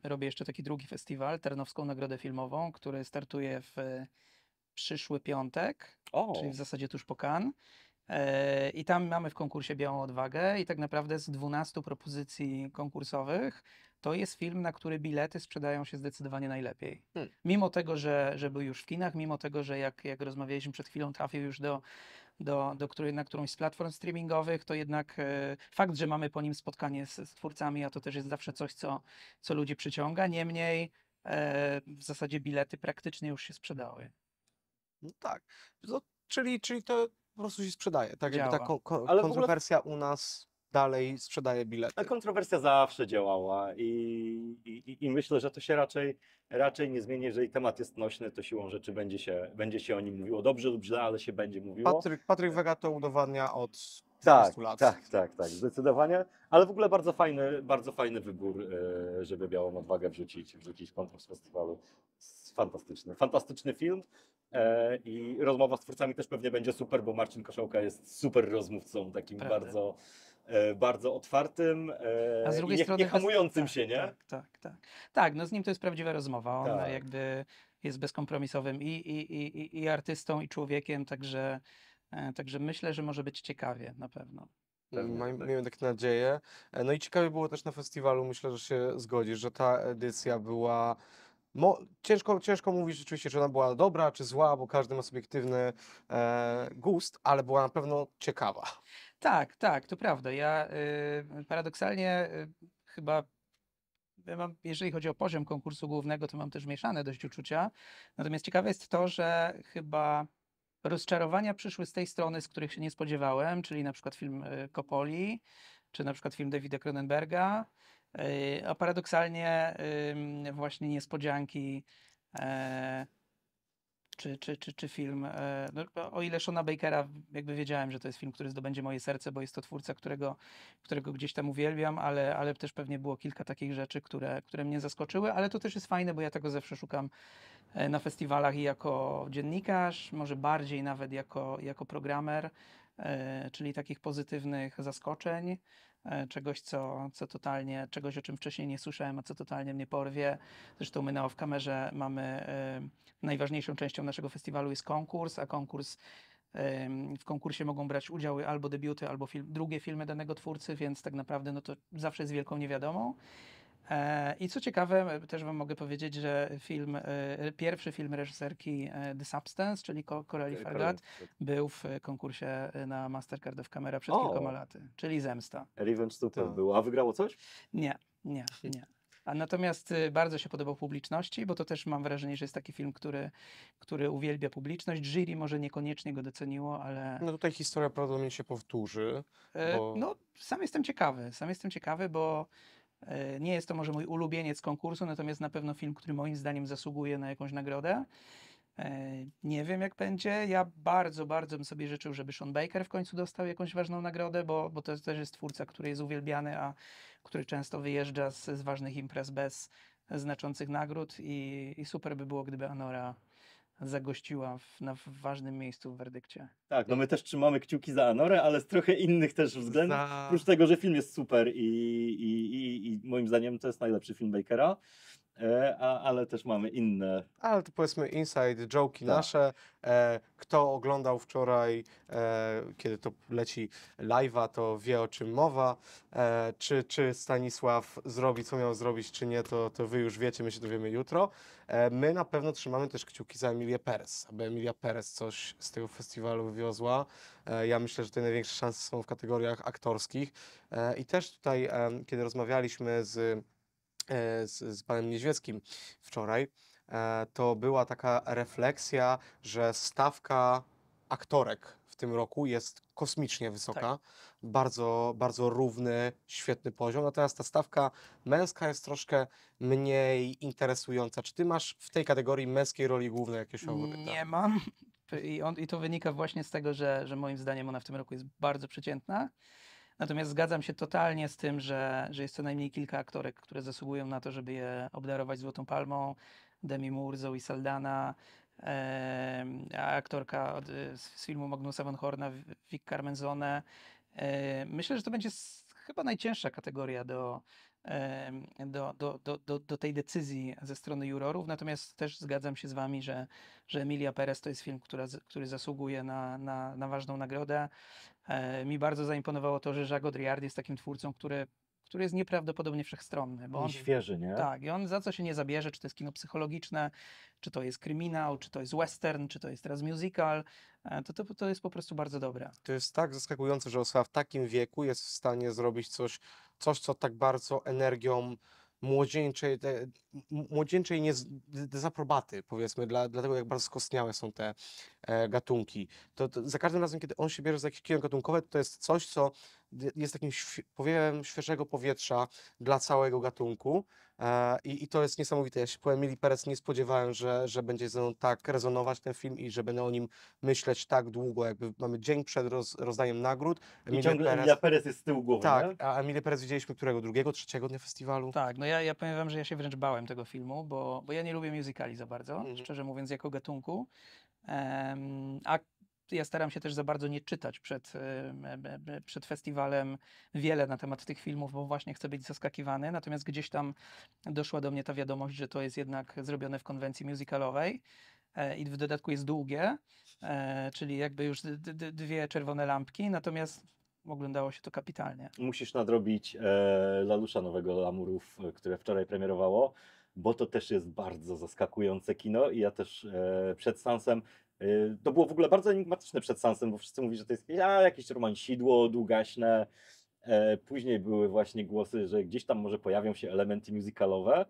y, robię jeszcze taki drugi festiwal, Ternowską Nagrodę Filmową, który startuje w przyszły piątek, o. czyli w zasadzie tuż po Cannes. E, I tam mamy w konkursie Białą Odwagę i tak naprawdę z 12 propozycji konkursowych to jest film, na który bilety sprzedają się zdecydowanie najlepiej. Hmm. Mimo tego, że, że był już w kinach, mimo tego, że jak, jak rozmawialiśmy przed chwilą, trafił już do, do, do której, na którąś z platform streamingowych, to jednak e, fakt, że mamy po nim spotkanie z, z, twórcami, a to też jest zawsze coś, co, co ludzi przyciąga. Niemniej e, w zasadzie bilety praktycznie już się sprzedały. No tak. czyli, czyli to po prostu się sprzedaje. Tak Działa. jakby ta ko ko Ale kontrowersja ogóle... u nas dalej sprzedaje bilety. A kontrowersja zawsze działała i, i, i, myślę, że to się raczej, raczej nie zmieni. Jeżeli temat jest nośny, to siłą rzeczy będzie się, będzie się o nim mówiło. Dobrze lub źle, ale się będzie mówiło. Patryk, Patryk Wega to udowadnia od tak, lat. Tak, tak, tak, zdecydowanie. Ale w ogóle bardzo fajny, bardzo fajny wybór, e, żeby białą odwagę wrzucić, wrzucić konkurs festiwalu fantastyczny. Fantastyczny film e, i rozmowa z twórcami też pewnie będzie super, bo Marcin Koszołka jest super rozmówcą, takim Prawda. bardzo e, bardzo otwartym e, A z drugiej nie, strony nie hamującym bez... tak, się, nie? Tak, tak, tak. Tak, no z nim to jest prawdziwa rozmowa. On tak. jakby jest bezkompromisowym i, i, i, i artystą, i człowiekiem, także, także myślę, że może być ciekawie na pewno. Mm, tak. Miejmy tak nadzieję. No i ciekawie było też na festiwalu, myślę, że się zgodzisz, że ta edycja była Mo, ciężko, ciężko mówić rzeczywiście, czy ona była dobra, czy zła, bo każdy ma subiektywny e, gust, ale była na pewno ciekawa. Tak, tak, to prawda. Ja y, paradoksalnie y, chyba ja mam, jeżeli chodzi o poziom konkursu głównego, to mam też mieszane dość uczucia. Natomiast ciekawe jest to, że chyba rozczarowania przyszły z tej strony, z których się nie spodziewałem, czyli na przykład film Kopoli, y, czy na przykład film Davida Cronenberga. Y, a paradoksalnie właśnie niespodzianki e, czy, czy, czy, czy film. E, no, o ile Shona Bakera jakby wiedziałem, że to jest film, który zdobędzie moje serce, bo jest to twórca, którego, którego gdzieś tam uwielbiam, ale, ale też pewnie było kilka takich rzeczy, które, które mnie zaskoczyły, ale to też jest fajne, bo ja tego zawsze szukam e, na festiwalach i jako dziennikarz, może bardziej nawet jako, jako programer, czyli takich pozytywnych zaskoczeń. E, czegoś, co, co totalnie, czegoś o czym wcześniej nie słyszałem, a co totalnie mnie porwie. Zresztą my na w kamerze mamy, e, najważniejszą częścią naszego festiwalu jest konkurs, a konkurs w konkursie mogą brać udziały albo debiuty, albo film, drugie filmy danego twórcy, więc tak naprawdę no to zawsze jest wielką niewiadomą. E, I co ciekawe, e, też Wam mogę powiedzieć, że film, e, pierwszy film reżyserki The Substance, czyli Coralie Fargat, był w konkursie na Mastercard of Camera przed o. kilkoma laty, czyli Zemsta. Revenge Super to. A wygrało coś? Nie, nie, nie. A natomiast bardzo się podobał publiczności, bo to też mam wrażenie, że jest taki film, który, który uwielbia publiczność. Jury może niekoniecznie go doceniło, ale... No tutaj historia prawdopodobnie się powtórzy. Bo... No, sam jestem ciekawy, sam jestem ciekawy, bo E, nie jest to może mój ulubieniec konkursu, natomiast na pewno film, który moim zdaniem zasługuje na jakąś nagrodę. E, nie wiem, jak będzie. Ja bardzo, bardzo bym sobie życzył, żeby Sean Baker w końcu dostał jakąś ważną nagrodę, bo, bo to też jest twórca, który jest uwielbiany, a który często wyjeżdża z, z ważnych imprez bez znaczących nagród i, i super by było, gdyby Anora zagościła w, na, w ważnym miejscu w werdykcie. Tak, no my też trzymamy kciuki za Anorę, ale z trochę innych też względów. Za... Oprócz tego, że film jest super i, i, i, i moim zdaniem to jest najlepszy film Bakera, E, a, ale też mamy inne. Ale to powiedzmy inside, jokei tak. nasze. E, kto oglądał wczoraj, e, kiedy to leci live'a, to wie o czym mowa. E, czy, czy Stanisław zrobi, co miał zrobić, czy nie, to, to wy już wiecie, my się dowiemy jutro. E, my na pewno trzymamy też kciuki za Emilię Perez, aby Emilia Perez coś z tego festiwalu wywiozła. E, ja myślę, że te największe szanse są w kategoriach aktorskich. I też tutaj, kiedy rozmawialiśmy z E, z, z panem Nieźwieckim wczoraj, e, to była taka refleksja, że stawka aktorek w tym roku jest kosmicznie wysoka. Tak. Bardzo, bardzo równy, świetny poziom. Natomiast ta stawka męska jest troszkę mniej interesująca. Czy ty masz w tej kategorii męskiej roli głównej jakieś faworyta? Nie mam. *laughs* I, on, I to wynika właśnie z tego, że, że moim zdaniem ona w tym roku jest bardzo przeciętna. Natomiast zgadzam się totalnie z tym, że, że jest co najmniej kilka aktorek, które zasługują na to, żeby je obdarować Złotą Palmą. Demi Moore, Zoe Saldana, e, aktorka od, z filmu Magnusa von Horna, Vic Carmenzone. E, myślę, że to będzie chyba najcięższa kategoria do, do, do, do, do, tej decyzji ze strony jurorów. Natomiast też zgadzam się z Wami, że, że Emilia Perez to jest film, która, który zasługuje na, na, na ważną nagrodę. E, mi bardzo zaimponowało to, że Jacques Godriard jest takim twórcą, który który jest nieprawdopodobnie wszechstronny. Bo on, I świeży, nie? Tak, i on za co się nie zabierze, czy to jest kino psychologiczne, czy to jest kryminał, czy to jest western, czy to jest teraz musical, e, to, to, to jest po prostu bardzo dobre. To jest tak zaskakujące, że osoba w takim wieku jest w stanie zrobić coś, coś co tak bardzo energią młodzieńczej, te, młodzieńczej nie, dezaprobaty, powiedzmy, dla, dlatego jak bardzo skostniałe są te e, gatunki. To, to, za każdym razem, kiedy on się bierze za jakieś kino gatunkowe, to jest coś, co jest takim powiewem świeżego powietrza dla całego gatunku e, i, i to jest niesamowite. Ja się po Emilii Perez nie spodziewałem, że, że będzie ze mną tak rezonować ten film i że będę o nim myśleć tak długo. Jakby mamy dzień przed roz, rozdaniem nagród. Emilia I ciągle Perez, Emilia Perez jest z tyłu głowy, Tak, nie? a Emilia Perez widzieliśmy którego? Drugiego, trzeciego dnia festiwalu? Tak, no ja, ja powiem wam, że ja się wręcz bałem tego filmu, bo, bo ja nie lubię musicali za bardzo, mm szczerze mówiąc, jako gatunku. Um, a ja staram się też za bardzo nie czytać przed, e, przed festiwalem wiele na temat tych filmów, bo właśnie chcę być zaskakiwany. Natomiast gdzieś tam doszła do mnie ta wiadomość, że to jest jednak zrobione w konwencji musicalowej e, i w dodatku jest długie, e, czyli jakby już dwie czerwone lampki, natomiast oglądało się to kapitalnie. Musisz nadrobić e, Lalusza Nowego Lamurów, które wczoraj premierowało, bo to też jest bardzo zaskakujące kino i ja też e, przed stansem Y, to było w ogóle bardzo enigmatyczne przed Sansem, bo wszyscy mówili, że to jest a, jakieś romansidło, długaśne. E, później były właśnie głosy, że gdzieś tam może pojawią się elementy musicalowe,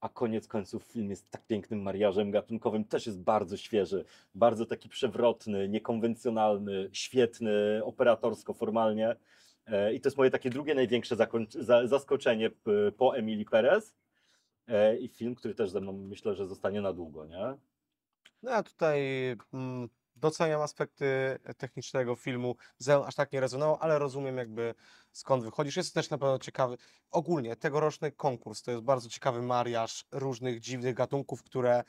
a koniec końców film jest tak pięknym mariażem gatunkowym, też jest bardzo świeży, bardzo taki przewrotny, niekonwencjonalny, świetny operatorsko, formalnie. E, I to jest moje takie drugie największe zaskoczenie po Emily Perez. E, I film, który też ze mną myślę, że zostanie na długo, nie? No ja tutaj mm, doceniam aspekty e, technicznego filmu, ze aż tak nie rezonował, ale rozumiem jakby skąd wychodzisz. Jest też na pewno ciekawy, ogólnie tegoroczny konkurs to jest bardzo ciekawy mariaż różnych dziwnych gatunków, które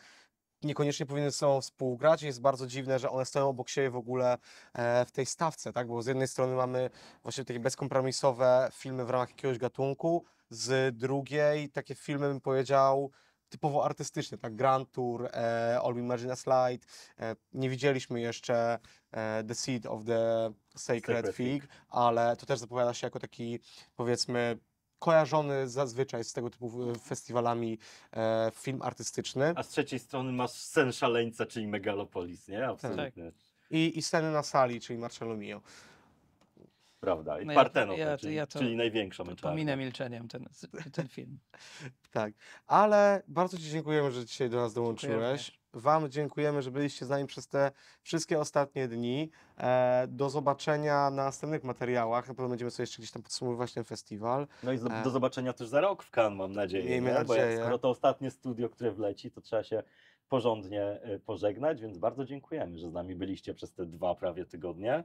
niekoniecznie powinny ze sobą współgrać. Jest bardzo dziwne, że one stoją obok siebie w ogóle e, w tej stawce, tak? Bo z jednej strony mamy właśnie takie bezkompromisowe filmy w ramach jakiegoś gatunku, z drugiej takie filmy bym powiedział typowo artystyczny, tak Grand Tour, e, All Imagine Slide, e, nie widzieliśmy jeszcze e, The Seed of the Sacred, Sacred Fig, Fig, ale to też zapowiada się jako taki powiedzmy kojarzony zazwyczaj z tego typu e, festiwalami e, film artystyczny. A z trzeciej strony masz Sen Szaleńca, czyli Megalopolis, nie? Tak. Absolutnie. Tak. I, I sceny na sali, czyli Marcello Mio prawda? I no ja, czyli, ja to, czyli największą męczarnię. Pominę milczeniem ten, ten film. *laughs* tak, ale bardzo Ci dziękujemy, że dzisiaj do nas dołączyłeś. Wam dziękujemy, że byliście z nami przez te wszystkie ostatnie dni. E, do zobaczenia na następnych materiałach. Na pewno będziemy sobie jeszcze gdzieś tam podsumowywać ten festiwal. No i do, e. do zobaczenia też za rok w Cannes, mam nadzieję. Miejmy nie? nadzieję. Bo jak, skoro to ostatnie studio, które wleci, to trzeba się porządnie y, pożegnać, więc bardzo dziękujemy, że z nami byliście przez te dwa prawie tygodnie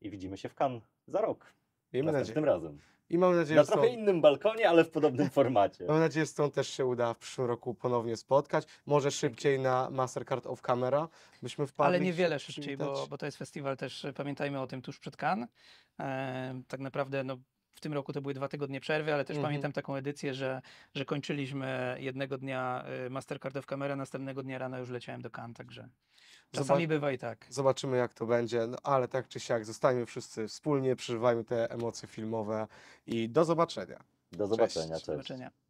i widzimy się w Cannes za rok. Miejmy nadzieję. razem. I mam nadzieję, Na trochę innym balkonie, ale w podobnym *laughs* formacie. mam nadzieję, że stąd tą też się uda w przyszłym roku ponownie spotkać. Może szybciej na Mastercard of Camera byśmy wpadli. Ale niewiele szybciej, bo, bo to jest festiwal też, pamiętajmy o tym, tuż przed Cannes. tak naprawdę no, w tym roku to były dwa tygodnie przerwy, ale też mm -hmm. pamiętam taką edycję, że, że kończyliśmy jednego dnia y, Mastercard of Camera, następnego dnia rano już leciałem do Cannes, także... Czasami Zobac bywa i tak. Zobaczymy, jak to będzie, no, ale tak czy siak, zostańmy wszyscy wspólnie, przeżywajmy te emocje filmowe i do zobaczenia. Do zobaczenia. Cześć. cześć. Do zobaczenia.